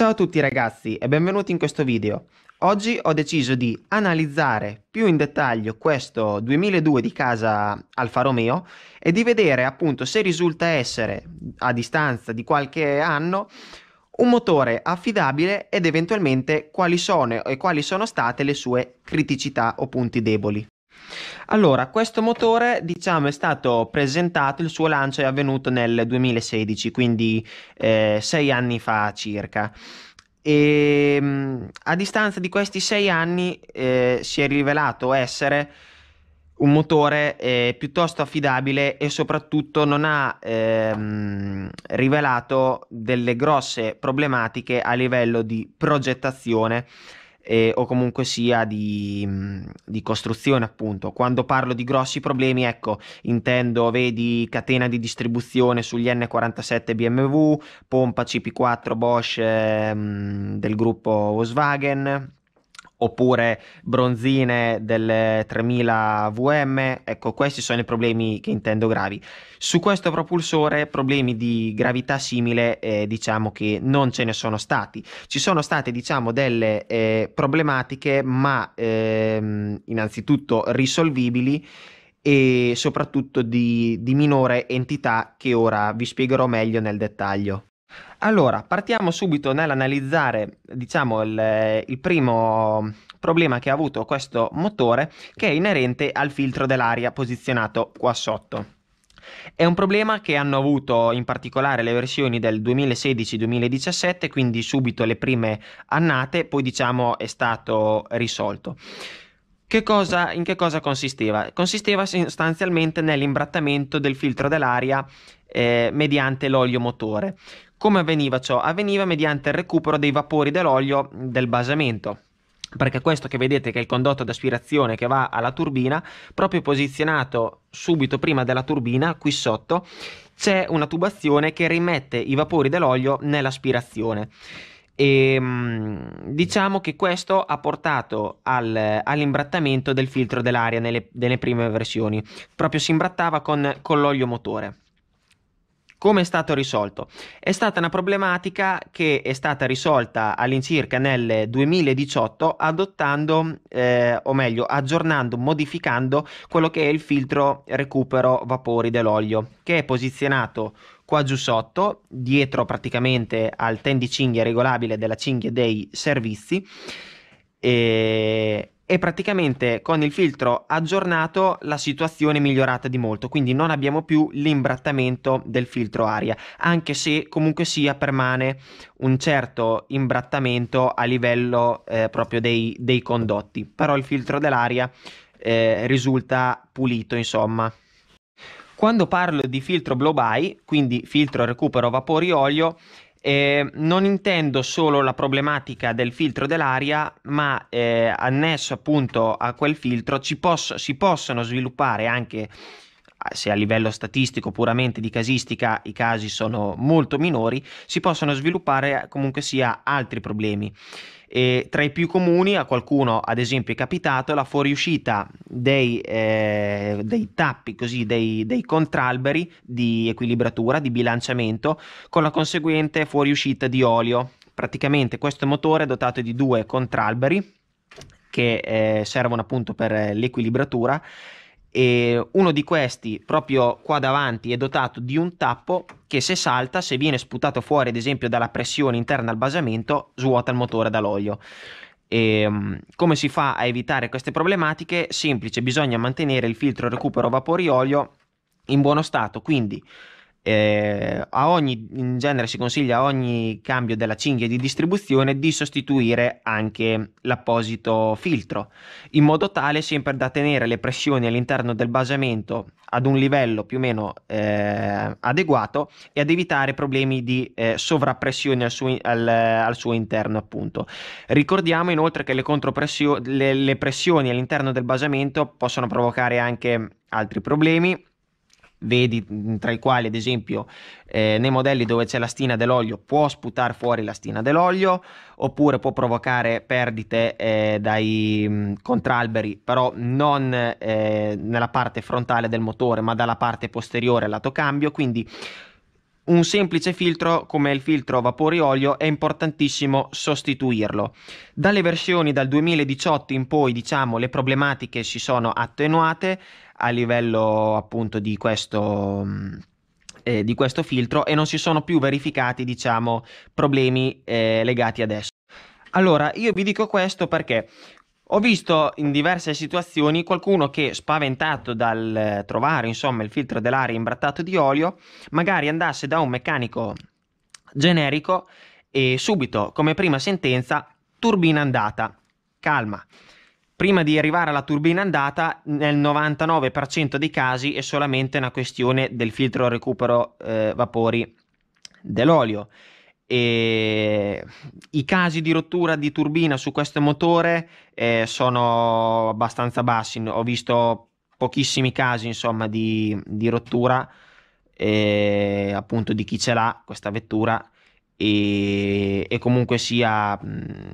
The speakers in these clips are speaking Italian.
Ciao a tutti ragazzi e benvenuti in questo video. Oggi ho deciso di analizzare più in dettaglio questo 2002 di casa Alfa Romeo e di vedere appunto se risulta essere a distanza di qualche anno un motore affidabile ed eventualmente quali sono e quali sono state le sue criticità o punti deboli. Allora, questo motore diciamo è stato presentato, il suo lancio è avvenuto nel 2016, quindi eh, sei anni fa circa. E ehm, a distanza di questi sei anni eh, si è rivelato essere un motore eh, piuttosto affidabile e soprattutto non ha ehm, rivelato delle grosse problematiche a livello di progettazione eh, o comunque sia di, mm, di, costruzione appunto. Quando parlo di grossi problemi, ecco, intendo, vedi, catena di distribuzione sugli N47 BMW, pompa CP4 Bosch ehm, del gruppo Volkswagen, oppure bronzine del 3000 VM, ecco questi sono i problemi che intendo gravi. Su questo propulsore problemi di gravità simile eh, diciamo che non ce ne sono stati, ci sono state diciamo delle eh, problematiche ma ehm, innanzitutto risolvibili e soprattutto di, di minore entità che ora vi spiegherò meglio nel dettaglio. Allora, partiamo subito nell'analizzare, diciamo, il, il, primo problema che ha avuto questo motore che è inerente al filtro dell'aria posizionato qua sotto. È un problema che hanno avuto in particolare le versioni del 2016-2017, quindi subito le prime annate, poi diciamo è stato risolto. Che cosa, in che cosa consisteva? Consisteva sostanzialmente nell'imbrattamento del filtro dell'aria eh, mediante l'olio motore. Come avveniva ciò? Avveniva mediante il recupero dei vapori dell'olio del basamento perché questo che vedete che è il condotto d'aspirazione che va alla turbina, proprio posizionato subito prima della turbina, qui sotto, c'è una tubazione che rimette i vapori dell'olio nell'aspirazione. E, ehm, diciamo che questo ha portato al, all'imbrattamento del filtro dell'aria nelle, nelle, prime versioni, proprio si imbrattava con, con l'olio motore. Come è stato risolto? È stata una problematica che è stata risolta all'incirca nel 2018 adottando, eh, o meglio, aggiornando, modificando quello che è il filtro recupero vapori dell'olio, che è posizionato qua giù sotto, dietro praticamente al tendicinghia regolabile della cinghia dei servizi. E e praticamente con il filtro aggiornato la situazione è migliorata di molto, quindi non abbiamo più l'imbrattamento del filtro aria, anche se comunque sia permane un certo imbrattamento a livello eh, proprio dei, dei, condotti, però il filtro dell'aria eh, risulta pulito insomma. Quando parlo di filtro blow by, quindi filtro recupero vapori olio, eh, non intendo solo la problematica del filtro dell'aria, ma eh, annesso appunto a quel filtro posso, si possono sviluppare anche, eh, se a livello statistico puramente di casistica i casi sono molto minori, si possono sviluppare comunque sia altri problemi. E tra i più comuni a qualcuno, ad esempio, è capitato la fuoriuscita dei, eh, dei tappi, così, dei, dei, contralberi di equilibratura, di bilanciamento, con la conseguente fuoriuscita di olio. Praticamente questo motore è dotato di due contralberi che eh, servono appunto per eh, l'equilibratura e uno di questi proprio qua davanti è dotato di un tappo che se salta, se viene sputato fuori ad esempio dalla pressione interna al basamento, svuota il motore dall'olio. E, ehm, come si fa a evitare queste problematiche? Semplice, bisogna mantenere il filtro recupero vapori olio in buono stato, quindi eh, a ogni, in genere si consiglia a ogni cambio della cinghia di distribuzione di sostituire anche l'apposito filtro, in modo tale sempre da tenere le pressioni all'interno del basamento ad un livello più o meno eh, adeguato e ad evitare problemi di eh, sovrappressione al suo, al, al suo, interno appunto. Ricordiamo inoltre che le, le, le pressioni all'interno del basamento possono provocare anche altri problemi vedi tra i quali ad esempio eh, nei modelli dove c'è la stina dell'olio può sputare fuori la stina dell'olio oppure può provocare perdite eh, dai mh, contralberi però non eh, nella parte frontale del motore ma dalla parte posteriore lato cambio quindi un semplice filtro come il filtro vapore olio è importantissimo sostituirlo. Dalle versioni dal 2018 in poi, diciamo, le problematiche si sono attenuate, a livello appunto di questo, mm, eh, di questo filtro e non si sono più verificati diciamo problemi eh, legati adesso. Allora io vi dico questo perché ho visto in diverse situazioni qualcuno che spaventato dal eh, trovare insomma il filtro dell'aria imbrattato di olio magari andasse da un meccanico generico e subito come prima sentenza turbina andata. Calma prima di arrivare alla turbina andata, nel 99% dei casi è solamente una questione del filtro recupero eh, vapori dell'olio. E I casi di rottura di turbina su questo motore eh, sono abbastanza bassi, ho visto pochissimi casi insomma, di, di, rottura eh, appunto di chi ce l'ha questa vettura e, e comunque sia mh,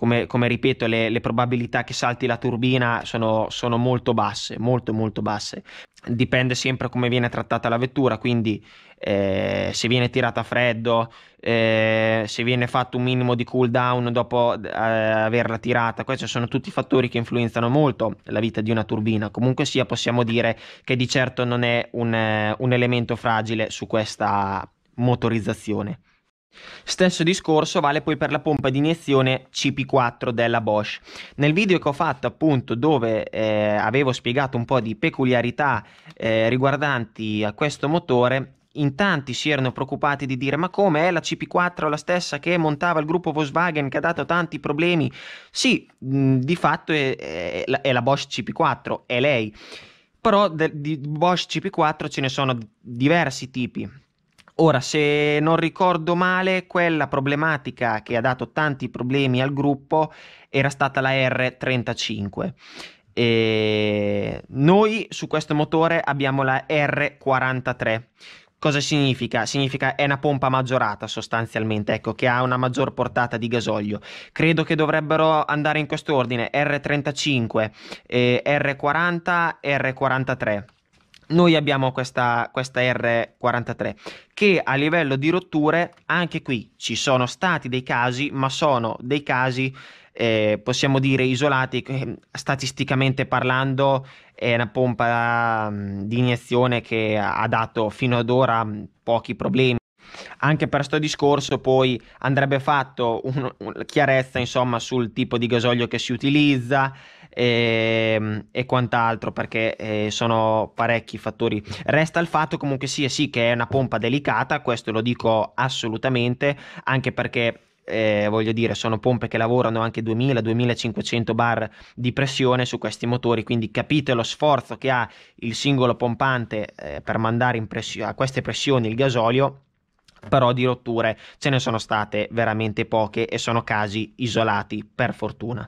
come, come ripeto, le, le, probabilità che salti la turbina sono, sono molto basse, molto molto basse. Dipende sempre come viene trattata la vettura, quindi eh, se viene tirata a freddo, eh, se viene fatto un minimo di cool down dopo eh, averla tirata, questi sono tutti fattori che influenzano molto la vita di una turbina. Comunque sia, possiamo dire che di certo non è un, eh, un elemento fragile su questa motorizzazione. Stesso discorso vale poi per la pompa di iniezione CP4 della Bosch. Nel video che ho fatto appunto dove eh, avevo spiegato un po' di peculiarità eh, riguardanti a eh, questo motore, in tanti si erano preoccupati di dire ma come è la CP4 la stessa che montava il gruppo Volkswagen che ha dato tanti problemi? Sì, mh, di fatto è, è, è la Bosch CP4, è lei. Però de, di Bosch CP4 ce ne sono diversi tipi Ora, se non ricordo male, quella problematica che ha dato tanti problemi al gruppo era stata la R35. E noi su questo motore abbiamo la R43. Cosa significa? Significa è una pompa maggiorata sostanzialmente, ecco, che ha una maggior portata di gasolio. Credo che dovrebbero andare in quest'ordine R35, eh, R40, R43 noi abbiamo questa, questa, R43 che a livello di rotture anche qui ci sono stati dei casi ma sono dei casi eh, possiamo dire isolati mm, statisticamente parlando è una pompa mm, di iniezione che ha dato fino ad ora mm, pochi problemi anche per questo discorso poi andrebbe fatto un, un, chiarezza insomma sul tipo di gasolio che si utilizza e, ehm, e quant'altro perché eh, sono parecchi fattori. Resta il fatto comunque sia sì che è una pompa delicata, questo lo dico assolutamente, anche perché eh, voglio dire, sono pompe che lavorano anche 2000-2500 bar di pressione su questi motori, quindi capite lo sforzo che ha il singolo pompante eh, per mandare pressio- a queste pressioni il gasolio però di rotture ce ne sono state veramente poche e sono casi isolati per fortuna.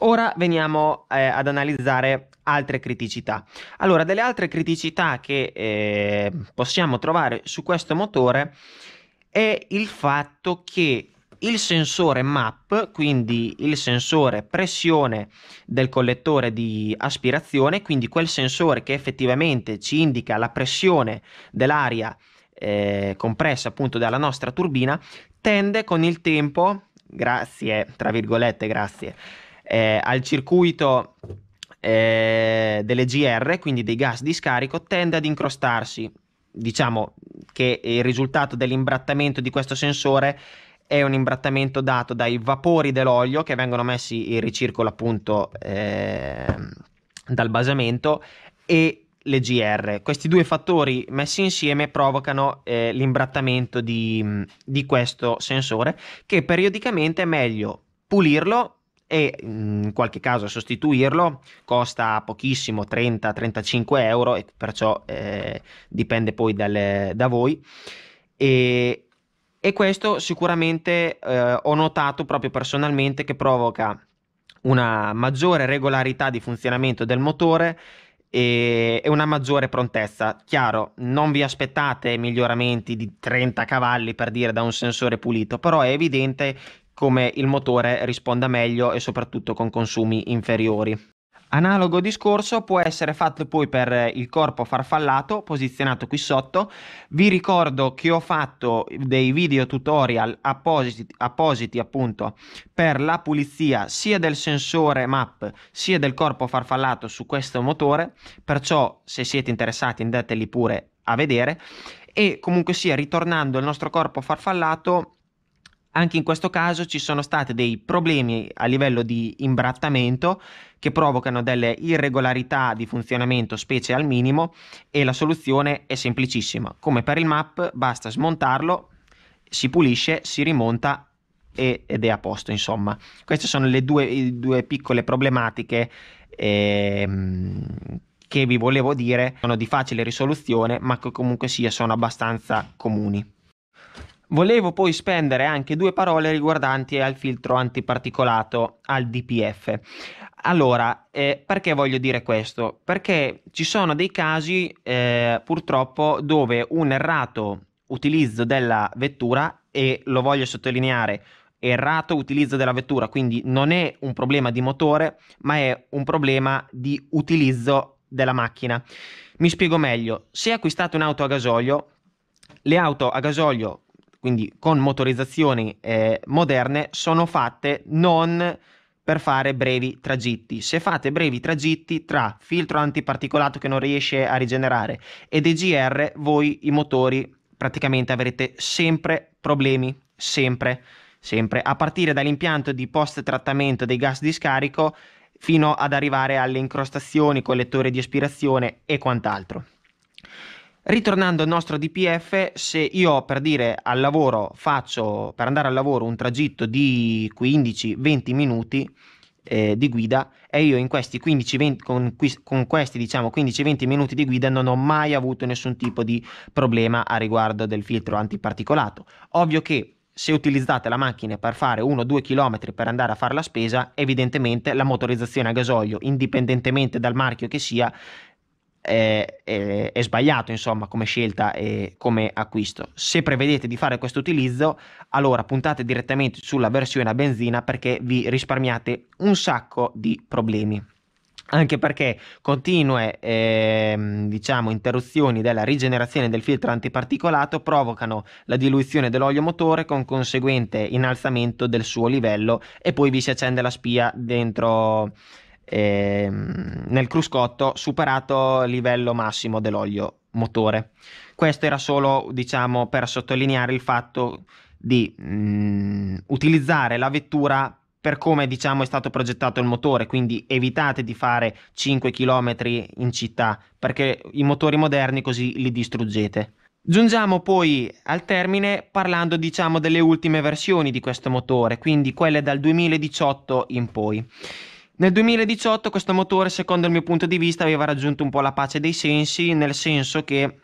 Ora veniamo eh, ad analizzare altre criticità. Allora, delle altre criticità che eh, possiamo trovare su questo motore è il fatto che il sensore MAP, quindi il sensore pressione del collettore di aspirazione, quindi quel sensore che effettivamente ci indica la pressione dell'aria eh, compressa appunto dalla nostra turbina, tende con il tempo, grazie, tra virgolette, grazie, eh, al circuito eh, delle GR, quindi dei gas di scarico, tende ad incrostarsi. Diciamo che il risultato dell'imbrattamento di questo sensore è un imbrattamento dato dai vapori dell'olio che vengono messi in ricircolo appunto eh, dal basamento e le GR. Questi due fattori messi insieme provocano eh, l'imbrattamento di, di questo sensore che periodicamente è meglio pulirlo e in qualche caso sostituirlo costa pochissimo 30-35 euro e perciò eh, dipende poi dalle, da voi e, e questo sicuramente eh, ho notato proprio personalmente che provoca una maggiore regolarità di funzionamento del motore e, una maggiore prontezza. Chiaro, non vi aspettate miglioramenti di 30 cavalli per dire da un sensore pulito, però è evidente come il motore risponda meglio e soprattutto con consumi inferiori. Analogo discorso può essere fatto poi per il corpo farfallato posizionato qui sotto. Vi ricordo che ho fatto dei video tutorial appositi, appositi appunto per la pulizia sia del sensore MAP sia del corpo farfallato su questo motore, perciò se siete interessati andateli pure a vedere e comunque sia ritornando al nostro corpo farfallato anche in questo caso ci sono stati dei problemi a livello di imbrattamento che provocano delle irregolarità di funzionamento specie al minimo e la soluzione è semplicissima. Come per il map basta smontarlo, si pulisce, si rimonta e, ed è a posto insomma. Queste sono le due, due piccole problematiche ehm, che vi volevo dire, sono di facile risoluzione ma che comunque sia sono abbastanza comuni. Volevo poi spendere anche due parole riguardanti al filtro antiparticolato, al DPF. Allora, eh, perché voglio dire questo? Perché ci sono dei casi eh, purtroppo dove un errato utilizzo della vettura, e lo voglio sottolineare, errato utilizzo della vettura, quindi non è un problema di motore, ma è un problema di utilizzo della macchina. Mi spiego meglio, se acquistate un'auto a gasolio, le auto a gasolio quindi con motorizzazioni eh, moderne, sono fatte non per fare brevi tragitti. Se fate brevi tragitti tra filtro antiparticolato che non riesce a rigenerare e DGR, voi i motori praticamente avrete sempre problemi, sempre, sempre, a partire dall'impianto di post trattamento dei gas di scarico fino ad arrivare alle incrostazioni, con lettore di aspirazione e quant'altro. Ritornando al nostro DPF, se io per dire al lavoro faccio per andare al lavoro un tragitto di 15-20 minuti eh, di guida e io in questi 15, 20, con, con questi diciamo 15-20 minuti di guida non ho mai avuto nessun tipo di problema a riguardo del filtro antiparticolato. Ovvio che se utilizzate la macchina per fare 1-2 km per andare a fare la spesa, evidentemente la motorizzazione a gasolio, indipendentemente dal marchio che sia, eh, eh, è sbagliato insomma come scelta e come acquisto. Se prevedete di fare questo utilizzo, allora puntate direttamente sulla versione a benzina perché vi risparmiate un sacco di problemi anche perché continue ehm, diciamo, interruzioni della rigenerazione del filtro antiparticolato provocano la diluizione dell'olio motore con conseguente innalzamento del suo livello e poi vi si accende la spia dentro eh, nel cruscotto superato il livello massimo dell'olio motore. Questo era solo diciamo, per sottolineare il fatto di mh, mm, utilizzare la vettura per come diciamo, è stato progettato il motore, quindi evitate di fare 5 km in città perché i motori moderni così li distruggete. Giungiamo poi al termine parlando diciamo delle ultime versioni di questo motore, quindi quelle dal 2018 in poi. Nel 2018 questo motore, secondo il mio punto di vista, aveva raggiunto un po' la pace dei sensi, nel senso che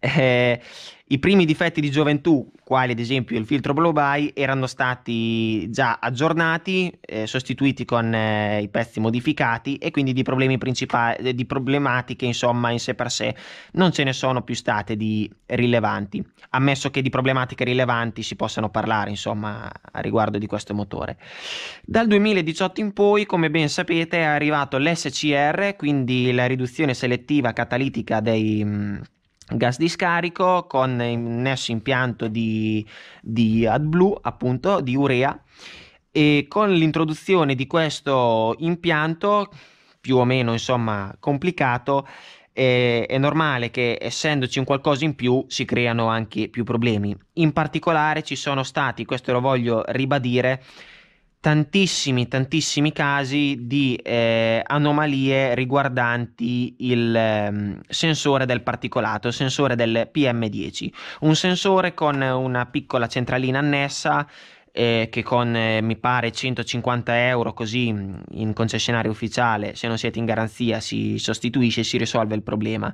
eh, I primi difetti di gioventù, quali ad esempio il filtro blow by, erano stati già aggiornati, eh, sostituiti con eh, i pezzi modificati e quindi di, problemi principali, di problematiche insomma in sé per sé non ce ne sono più state di rilevanti, ammesso che di problematiche rilevanti si possano parlare insomma a riguardo di questo motore. Dal 2018 in poi, come ben sapete, è arrivato l'SCR, quindi la riduzione selettiva catalitica dei gas di scarico con innesso impianto di, di AdBlue, appunto, di urea e con l'introduzione di questo impianto più o meno insomma complicato eh, è normale che essendoci un qualcosa in più si creano anche più problemi in particolare ci sono stati questo lo voglio ribadire tantissimi, tantissimi casi di eh, anomalie riguardanti il eh, sensore del particolato, il sensore del PM10, un sensore con una piccola centralina annessa eh, che con eh, mi pare 150 euro così mm, in concessionario ufficiale, se non siete in garanzia, si sostituisce e si risolve il problema.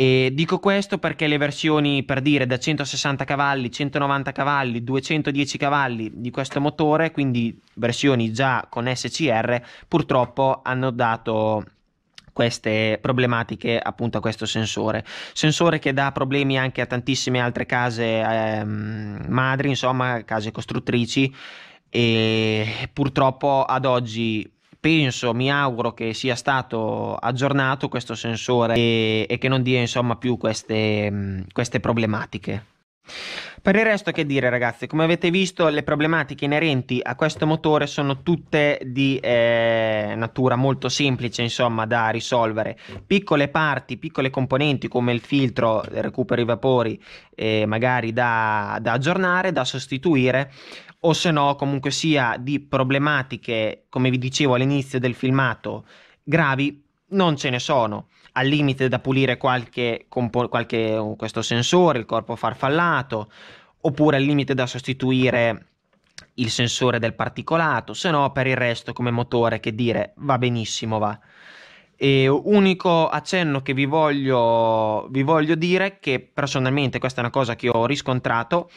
E dico questo perché le versioni per dire da 160 cavalli, 190 cavalli, 210 cavalli di questo motore, quindi versioni già con SCR, purtroppo hanno dato queste problematiche appunto a questo sensore. Sensore che dà problemi anche a tantissime altre case eh, madri, insomma, case costruttrici e purtroppo ad oggi penso, mi auguro che sia stato aggiornato questo sensore e, e che non dia insomma più queste, queste problematiche. Per il resto che dire ragazzi, come avete visto le problematiche inerenti a questo motore sono tutte di eh, natura molto semplice insomma da risolvere, piccole parti, piccole componenti come il filtro, del recupero i vapori eh, magari da, da aggiornare, da sostituire o se no comunque sia di problematiche come vi dicevo all'inizio del filmato gravi non ce ne sono. Al limite da pulire qualche, compo- qualche uh, questo sensore, il corpo farfallato, oppure al limite da sostituire il sensore del particolato, se no per il resto come motore che dire va benissimo, va. E unico accenno che vi voglio, vi voglio dire che personalmente questa è una cosa che ho riscontrato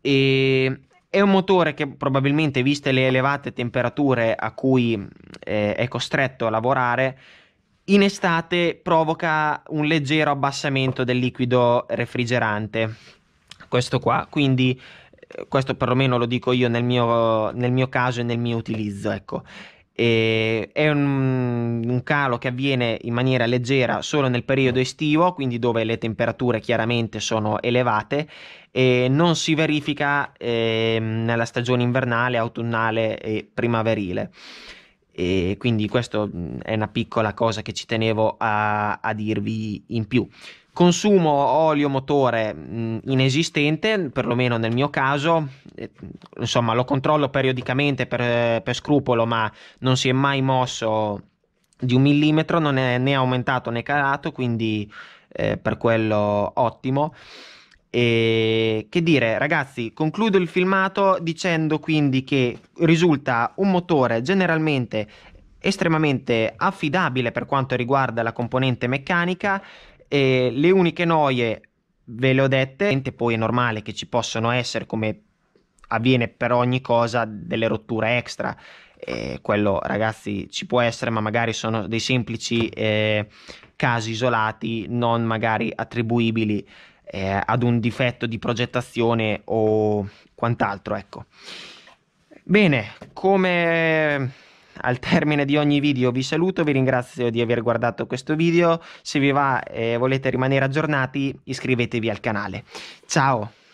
e è un motore che probabilmente viste le elevate temperature a cui eh, è costretto a lavorare in estate provoca un leggero abbassamento del liquido refrigerante. Questo qua, quindi eh, questo perlomeno lo dico io nel mio, nel mio caso e nel mio utilizzo, ecco. E è un, un, calo che avviene in maniera leggera solo nel periodo estivo, quindi dove le temperature chiaramente sono elevate e non si verifica eh, nella stagione invernale, autunnale e primaverile e quindi questa è una piccola cosa che ci tenevo a, a dirvi in più. Consumo olio motore mh, inesistente, perlomeno nel mio caso, eh, insomma lo controllo periodicamente per, per scrupolo, ma non si è mai mosso di un millimetro, non è né aumentato né calato, quindi eh, per quello ottimo. E che dire, ragazzi, concludo il filmato dicendo quindi che risulta un motore generalmente estremamente affidabile per quanto riguarda la componente meccanica. E le uniche noie ve le ho dette, poi è normale che ci possano essere, come avviene per ogni cosa, delle rotture extra. E quello ragazzi ci può essere, ma magari sono dei semplici eh, casi isolati, non magari attribuibili eh, ad un difetto di progettazione o quant'altro. Ecco. Bene, come al termine di ogni video vi saluto, vi ringrazio di aver guardato questo video, se vi va e volete rimanere aggiornati iscrivetevi al canale. Ciao!